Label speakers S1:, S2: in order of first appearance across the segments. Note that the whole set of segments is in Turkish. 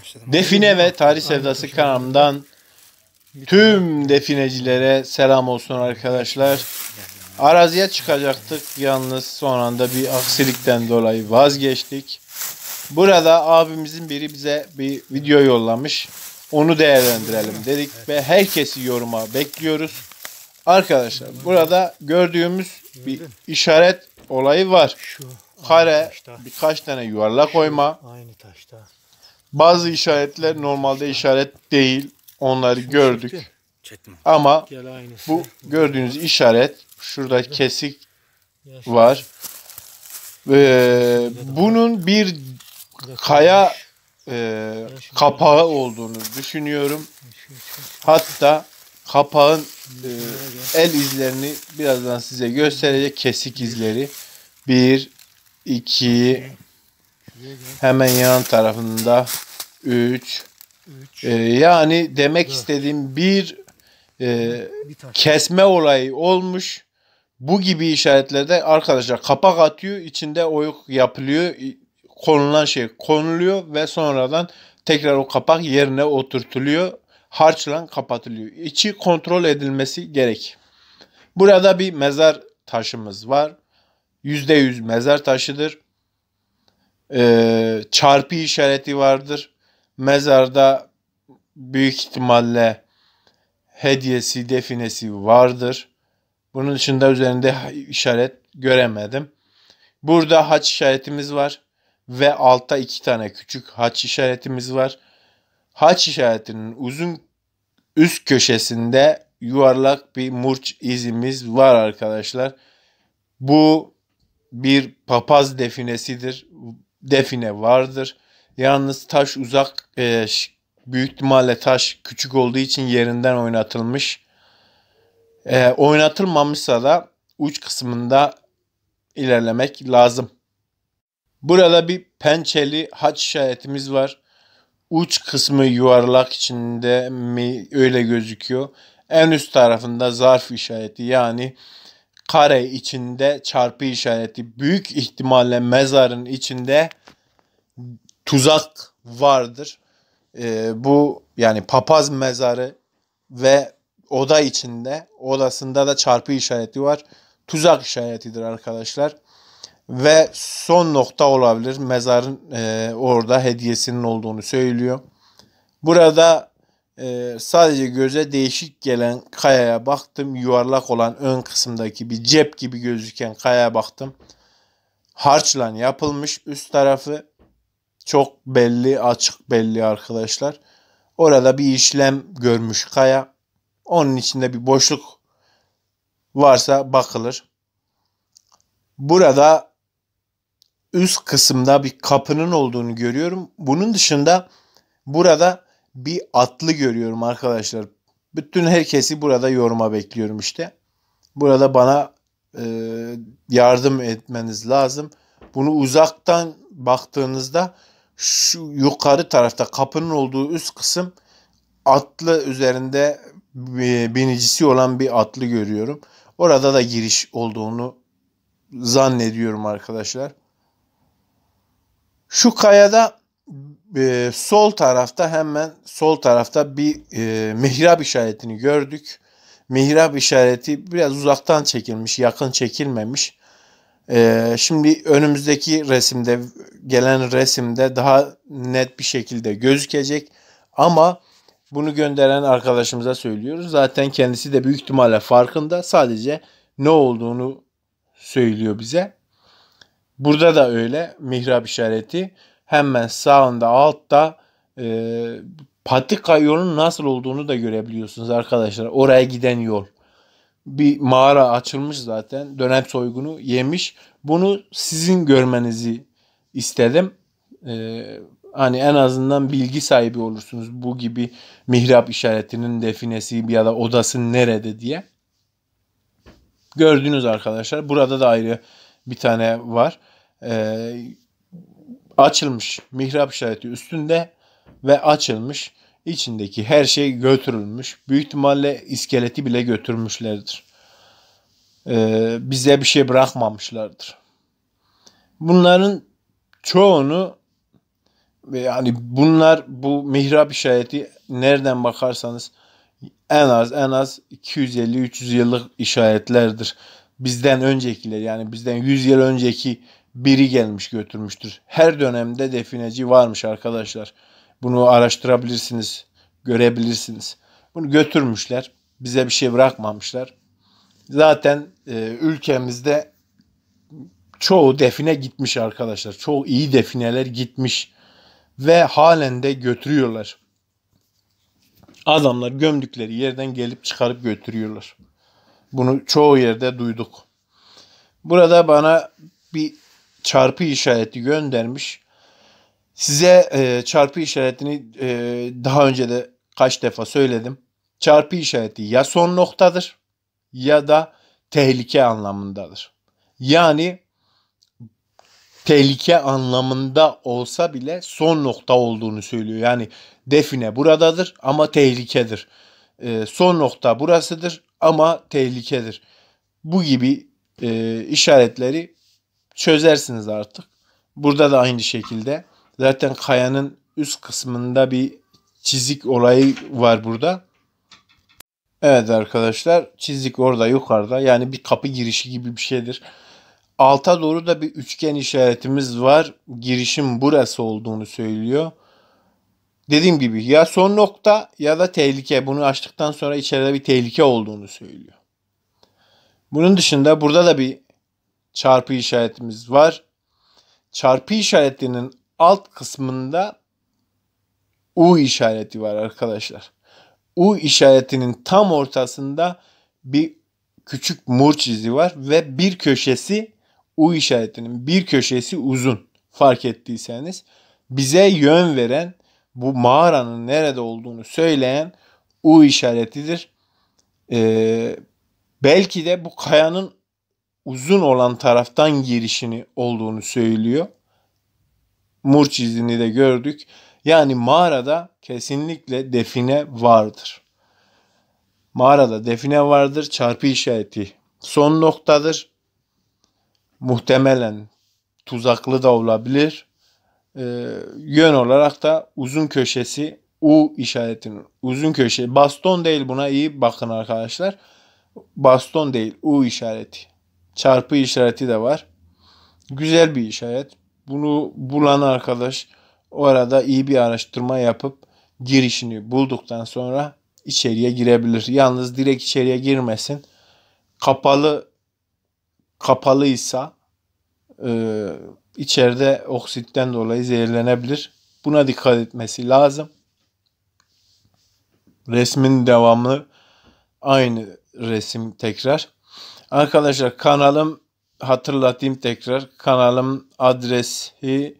S1: Başladım. Define ve Tarih Sevdası kanalımdan tüm definecilere selam olsun arkadaşlar. Araziye çıkacaktık yalnız son anda bir aksilikten dolayı vazgeçtik. Burada abimizin biri bize bir video yollamış. Onu değerlendirelim dedik ve herkesi yoruma bekliyoruz. Arkadaşlar burada gördüğümüz bir işaret olayı var. Kare, birkaç tane yuvarlak oyma. Aynı taşta. Bazı işaretler normalde işaret değil. Onları gördük. Ama bu gördüğünüz işaret şurada kesik var. Ee, bunun bir kaya e, kapağı olduğunu düşünüyorum. Hatta kapağın e, el izlerini birazdan size göstereceğim. kesik izleri. Bir, iki, Hemen yan tarafında 3. Ee, yani demek istediğim bir, e, kesme olayı olmuş. Bu gibi işaretlerde arkadaşlar kapak atıyor, içinde oyuk yapılıyor, konulan şey konuluyor ve sonradan tekrar o kapak yerine oturtuluyor. harçlan kapatılıyor. İçi kontrol edilmesi gerek. Burada bir mezar taşımız var. %100 mezar taşıdır e, çarpı işareti vardır. Mezarda büyük ihtimalle hediyesi, definesi vardır. Bunun dışında üzerinde işaret göremedim. Burada haç işaretimiz var ve altta iki tane küçük haç işaretimiz var. Haç işaretinin uzun üst köşesinde yuvarlak bir murç izimiz var arkadaşlar. Bu bir papaz definesidir define vardır. Yalnız taş uzak e, büyük ihtimalle taş küçük olduğu için yerinden oynatılmış. E, oynatılmamışsa da uç kısmında ilerlemek lazım. Burada bir pençeli haç işaretimiz var. Uç kısmı yuvarlak içinde mi öyle gözüküyor. En üst tarafında zarf işareti yani kare içinde çarpı işareti büyük ihtimalle mezarın içinde tuzak vardır. Ee, bu yani papaz mezarı ve oda içinde odasında da çarpı işareti var. Tuzak işaretidir arkadaşlar. Ve son nokta olabilir mezarın e, orada hediyesinin olduğunu söylüyor. Burada e, sadece göze değişik gelen kayaya baktım. Yuvarlak olan ön kısımdaki bir cep gibi gözüken kayaya baktım. Harçla yapılmış üst tarafı çok belli açık belli arkadaşlar. Orada bir işlem görmüş kaya. Onun içinde bir boşluk varsa bakılır. Burada üst kısımda bir kapının olduğunu görüyorum. Bunun dışında burada bir atlı görüyorum arkadaşlar. Bütün herkesi burada yoruma bekliyorum işte. Burada bana e, yardım etmeniz lazım. Bunu uzaktan baktığınızda şu yukarı tarafta kapının olduğu üst kısım atlı üzerinde e, binicisi olan bir atlı görüyorum. Orada da giriş olduğunu zannediyorum arkadaşlar. Şu kayada e, sol tarafta hemen sol tarafta bir e, mihrap işaretini gördük. Mihrab işareti biraz uzaktan çekilmiş, yakın çekilmemiş. E, şimdi önümüzdeki resimde gelen resimde daha net bir şekilde gözükecek. Ama bunu gönderen arkadaşımıza söylüyoruz. Zaten kendisi de büyük ihtimalle farkında. Sadece ne olduğunu söylüyor bize. Burada da öyle mihrab işareti hemen sağında altta e, patika yolun nasıl olduğunu da görebiliyorsunuz arkadaşlar. Oraya giden yol. Bir mağara açılmış zaten. Dönem soygunu yemiş. Bunu sizin görmenizi istedim. E, hani en azından bilgi sahibi olursunuz. Bu gibi mihrap işaretinin definesi ya da odası nerede diye. Gördünüz arkadaşlar. Burada da ayrı bir tane var. Eee açılmış mihrap işareti üstünde ve açılmış içindeki her şey götürülmüş. Büyük ihtimalle iskeleti bile götürmüşlerdir. Ee, bize bir şey bırakmamışlardır. Bunların çoğunu yani bunlar bu mihrap işareti nereden bakarsanız en az en az 250-300 yıllık işaretlerdir. Bizden öncekiler yani bizden 100 yıl önceki biri gelmiş götürmüştür. Her dönemde defineci varmış arkadaşlar. Bunu araştırabilirsiniz, görebilirsiniz. Bunu götürmüşler. Bize bir şey bırakmamışlar. Zaten e, ülkemizde çoğu define gitmiş arkadaşlar. Çoğu iyi defineler gitmiş ve halen de götürüyorlar. Adamlar gömdükleri yerden gelip çıkarıp götürüyorlar. Bunu çoğu yerde duyduk. Burada bana bir çarpı işareti göndermiş. Size e, çarpı işaretini e, daha önce de kaç defa söyledim. Çarpı işareti ya son noktadır ya da tehlike anlamındadır. Yani tehlike anlamında olsa bile son nokta olduğunu söylüyor. Yani define buradadır ama tehlikedir. E, son nokta burasıdır ama tehlikedir. Bu gibi e, işaretleri çözersiniz artık. Burada da aynı şekilde. Zaten kayanın üst kısmında bir çizik olayı var burada. Evet arkadaşlar çizik orada yukarıda yani bir kapı girişi gibi bir şeydir. Alta doğru da bir üçgen işaretimiz var. Girişim burası olduğunu söylüyor. Dediğim gibi ya son nokta ya da tehlike. Bunu açtıktan sonra içeride bir tehlike olduğunu söylüyor. Bunun dışında burada da bir çarpı işaretimiz var. Çarpı işaretinin alt kısmında U işareti var arkadaşlar. U işaretinin tam ortasında bir küçük murç izi var ve bir köşesi U işaretinin bir köşesi uzun fark ettiyseniz bize yön veren bu mağaranın nerede olduğunu söyleyen U işaretidir. Ee, belki de bu kayanın uzun olan taraftan girişini olduğunu söylüyor. Murç izini de gördük. Yani mağarada kesinlikle define vardır. Mağarada define vardır çarpı işareti son noktadır. Muhtemelen tuzaklı da olabilir. E, yön olarak da uzun köşesi U işaretinin uzun köşe baston değil buna iyi bakın arkadaşlar. Baston değil U işareti çarpı işareti de var. Güzel bir işaret. Bunu bulan arkadaş orada iyi bir araştırma yapıp girişini bulduktan sonra içeriye girebilir. Yalnız direkt içeriye girmesin. Kapalı kapalıysa e, içeride oksitten dolayı zehirlenebilir. Buna dikkat etmesi lazım. Resmin devamı aynı resim tekrar. Arkadaşlar kanalım hatırlatayım tekrar. Kanalım adresi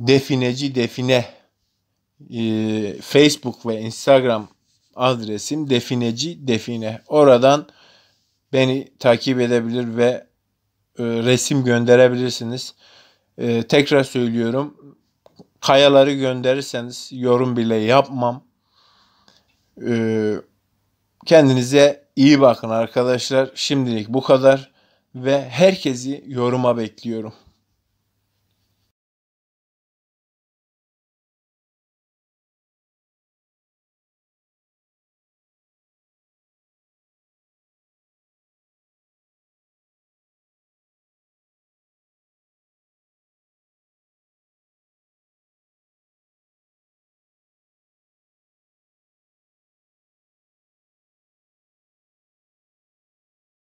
S1: defineci define. Ee, Facebook ve Instagram adresim defineci define. Oradan beni takip edebilir ve e, resim gönderebilirsiniz. E, tekrar söylüyorum. Kayaları gönderirseniz yorum bile yapmam. E, kendinize İyi bakın arkadaşlar. Şimdilik bu kadar ve herkesi yoruma bekliyorum.